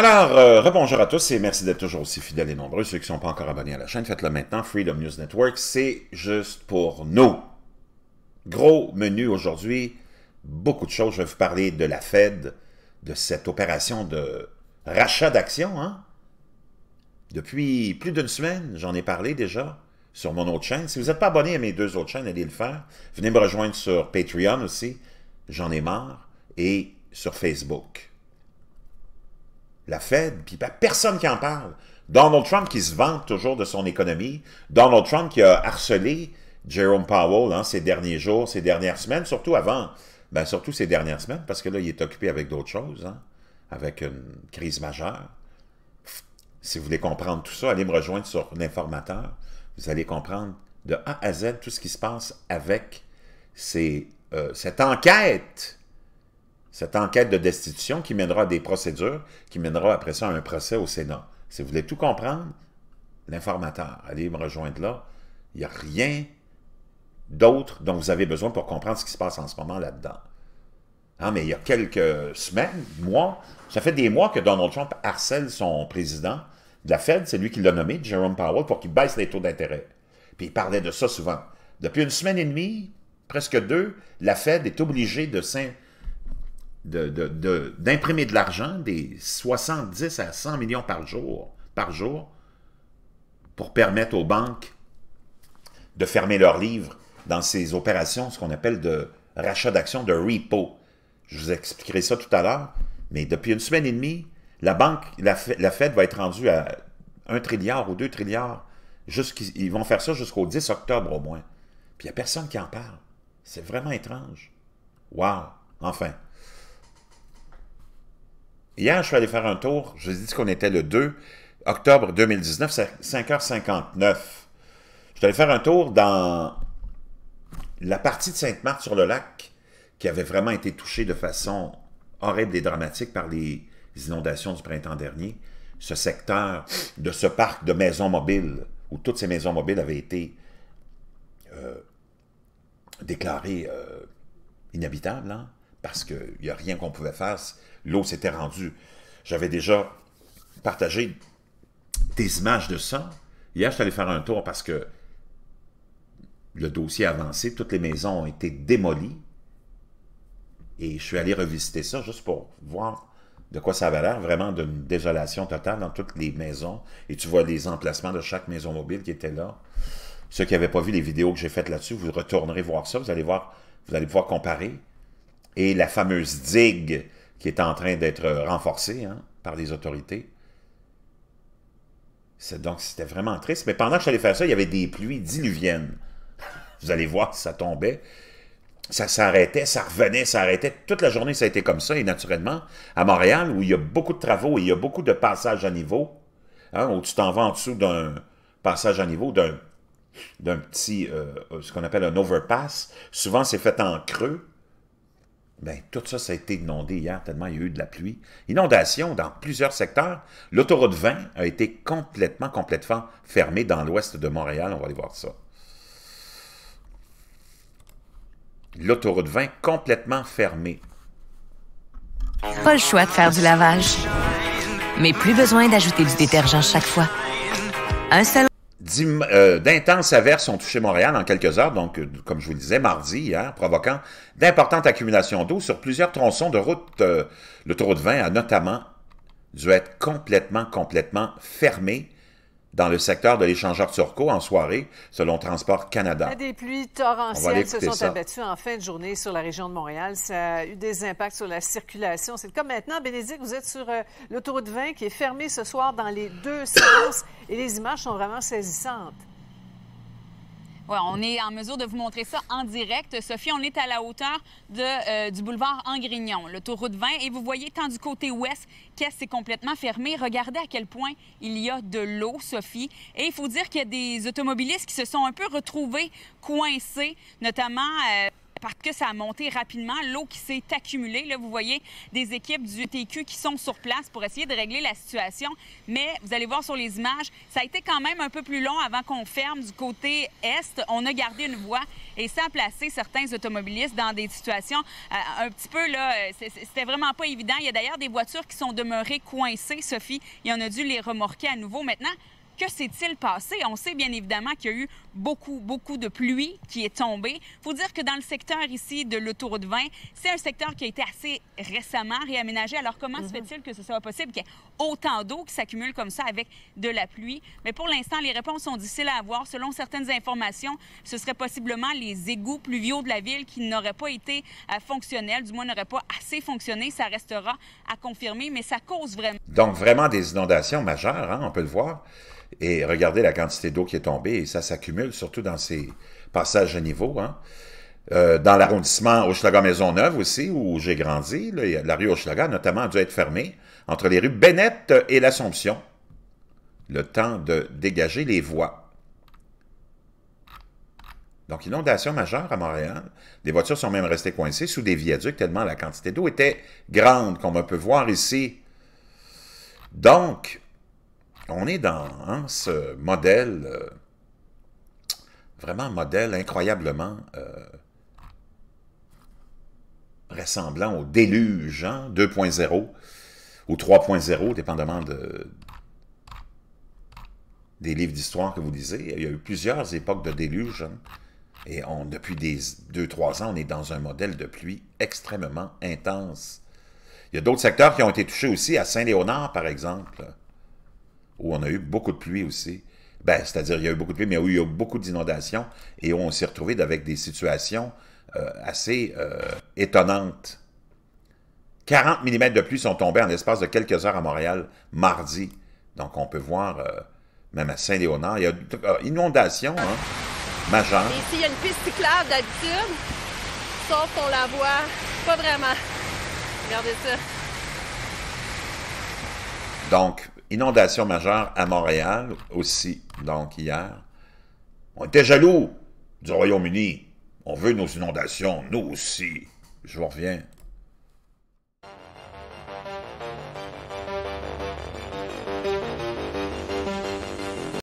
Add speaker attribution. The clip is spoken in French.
Speaker 1: Alors, euh, rebonjour à tous et merci d'être toujours aussi fidèles et nombreux. Ceux qui ne sont pas encore abonnés à la chaîne, faites-le maintenant. Freedom News Network, c'est juste pour nous. Gros menu aujourd'hui, beaucoup de choses. Je vais vous parler de la Fed, de cette opération de rachat d'actions. Hein. Depuis plus d'une semaine, j'en ai parlé déjà sur mon autre chaîne. Si vous n'êtes pas abonné à mes deux autres chaînes, allez le faire. Venez me rejoindre sur Patreon aussi, j'en ai marre, et sur Facebook la Fed, puis ben, personne qui en parle. Donald Trump qui se vante toujours de son économie, Donald Trump qui a harcelé Jerome Powell hein, ces derniers jours, ces dernières semaines, surtout avant, ben surtout ces dernières semaines, parce que là, il est occupé avec d'autres choses, hein, avec une crise majeure. Si vous voulez comprendre tout ça, allez me rejoindre sur l'informateur. Vous allez comprendre de A à Z tout ce qui se passe avec euh, cette enquête cette enquête de destitution qui mènera à des procédures, qui mènera après ça à un procès au Sénat. Si vous voulez tout comprendre, l'informateur, allez me rejoindre là. Il n'y a rien d'autre dont vous avez besoin pour comprendre ce qui se passe en ce moment là-dedans. Ah, mais il y a quelques semaines, mois, ça fait des mois que Donald Trump harcèle son président de la Fed, c'est lui qui l'a nommé, Jerome Powell, pour qu'il baisse les taux d'intérêt. Puis il parlait de ça souvent. Depuis une semaine et demie, presque deux, la Fed est obligée de s'in d'imprimer de, de l'argent, des 70 à 100 millions par jour, par jour, pour permettre aux banques de fermer leurs livres dans ces opérations, ce qu'on appelle de rachat d'actions, de repo. Je vous expliquerai ça tout à l'heure, mais depuis une semaine et demie, la banque, la, Fed va être rendue à 1 trilliard ou 2 trilliards. Ils vont faire ça jusqu'au 10 octobre au moins. Puis il n'y a personne qui en parle. C'est vraiment étrange. Wow! Enfin, Hier, je suis allé faire un tour. Je vous dis qu'on était le 2 octobre 2019, 5h59. Je suis allé faire un tour dans la partie de Sainte-Marthe-sur-le-Lac qui avait vraiment été touchée de façon horrible et dramatique par les inondations du printemps dernier. Ce secteur de ce parc de maisons mobiles, où toutes ces maisons mobiles avaient été euh, déclarées euh, inhabitables, hein parce qu'il n'y a rien qu'on pouvait faire. L'eau s'était rendue. J'avais déjà partagé des images de ça. Hier, je suis allé faire un tour parce que le dossier a avancé, toutes les maisons ont été démolies. Et je suis allé revisiter ça juste pour voir de quoi ça avait l'air, vraiment d'une désolation totale dans toutes les maisons. Et tu vois les emplacements de chaque maison mobile qui était là. Ceux qui n'avaient pas vu les vidéos que j'ai faites là-dessus, vous retournerez voir ça, vous allez voir, vous allez pouvoir comparer et la fameuse digue qui est en train d'être renforcée hein, par les autorités. Donc, c'était vraiment triste. Mais pendant que je faire ça, il y avait des pluies diluviennes. Vous allez voir, ça tombait. Ça s'arrêtait, ça revenait, ça arrêtait. Toute la journée, ça a été comme ça. Et naturellement, à Montréal, où il y a beaucoup de travaux et il y a beaucoup de passages à niveau, hein, où tu t'en vas en dessous d'un passage à niveau, d'un petit, euh, ce qu'on appelle un overpass, souvent c'est fait en creux. Ben, tout ça, ça a été inondé hier, tellement il y a eu de la pluie. Inondation dans plusieurs secteurs. L'autoroute 20 a été complètement, complètement fermée dans l'ouest de Montréal. On va aller voir ça. L'autoroute 20 complètement fermée.
Speaker 2: Pas le choix de faire du lavage. Mais plus besoin d'ajouter du détergent chaque fois.
Speaker 1: Un seul euh, d'intenses averses ont touché Montréal en quelques heures, donc euh, comme je vous le disais mardi hier, hein, provoquant d'importantes accumulations d'eau sur plusieurs tronçons de route. Euh, le taureau de vin a notamment dû être complètement, complètement fermé dans le secteur de l'échangeur Turco en soirée, selon Transport Canada. Des pluies torrentielles se sont abattues en fin de journée sur la région de Montréal. Ça a eu des impacts sur la circulation. C'est comme maintenant. Bénédicte, vous êtes sur euh, l'autoroute 20 qui est fermée ce soir dans les deux sens, et les images sont vraiment saisissantes
Speaker 2: on est en mesure de vous montrer ça en direct. Sophie, on est à la hauteur de, euh, du boulevard Angrignon, l'autoroute 20, et vous voyez tant du côté ouest qu'est c'est complètement fermé. Regardez à quel point il y a de l'eau, Sophie. Et il faut dire qu'il y a des automobilistes qui se sont un peu retrouvés coincés, notamment... Euh, parce que ça a monté rapidement, l'eau qui s'est accumulée. Là, vous voyez des équipes du TQ qui sont sur place pour essayer de régler la situation. Mais vous allez voir sur les images, ça a été quand même un peu plus long avant qu'on ferme du côté est. On a gardé une voie et ça a placé certains automobilistes dans des situations euh, un petit peu là, c'était vraiment pas évident. Il y a d'ailleurs des voitures qui sont demeurées coincées, Sophie, et on a dû les remorquer à nouveau. Maintenant, que s'est-il passé? On sait bien évidemment qu'il y a eu beaucoup, beaucoup de pluie qui est tombée. Il faut dire que dans le secteur ici de l'autoroute 20, c'est un secteur qui a été assez récemment réaménagé. Alors comment se mhm. fait-il que ce soit possible qu'il y ait autant d'eau qui s'accumule comme ça avec de la pluie? Mais pour l'instant, les réponses sont difficiles à avoir. Selon certaines informations, ce serait possiblement les égouts pluviaux de la ville qui n'auraient pas été euh, fonctionnels, du moins n'auraient pas assez fonctionné. Ça restera à confirmer, mais ça cause vraiment...
Speaker 1: Donc vraiment des inondations majeures, hein, on peut le voir. Et regardez la quantité d'eau qui est tombée, et ça s'accumule, surtout dans ces passages à niveau. Hein. Euh, dans l'arrondissement Hochelaga-Maisonneuve aussi, où j'ai grandi, la rue Hochelaga notamment a dû être fermée entre les rues Bennett et l'Assomption, le temps de dégager les voies. Donc, inondation majeure à Montréal. Des voitures sont même restées coincées sous des viaducs tellement la quantité d'eau était grande, comme on peut voir ici. Donc, on est dans hein, ce modèle, euh, vraiment un modèle incroyablement euh, ressemblant au déluge 2.0 hein, ou 3.0, dépendamment des livres d'histoire que vous lisez. Il y a eu plusieurs époques de déluge. Hein, et on, depuis des 2-3 ans, on est dans un modèle de pluie extrêmement intense. Il y a d'autres secteurs qui ont été touchés aussi, à Saint-Léonard, par exemple où on a eu beaucoup de pluie aussi. Ben, c'est-à-dire, il y a eu beaucoup de pluie, mais où il y a eu beaucoup d'inondations et où on s'est retrouvé avec des situations euh, assez euh, étonnantes. 40 mm de pluie sont tombés en l'espace de quelques heures à Montréal mardi. Donc, on peut voir, euh, même à Saint-Léonard, il y a inondation hein, majeure. Ici,
Speaker 2: il y a une piste cyclable d'habitude, sauf qu'on la voit pas vraiment. Regardez ça.
Speaker 1: Donc, inondation majeure à Montréal aussi, donc hier. On était jaloux du Royaume-Uni. On veut nos inondations, nous aussi. Je vous reviens.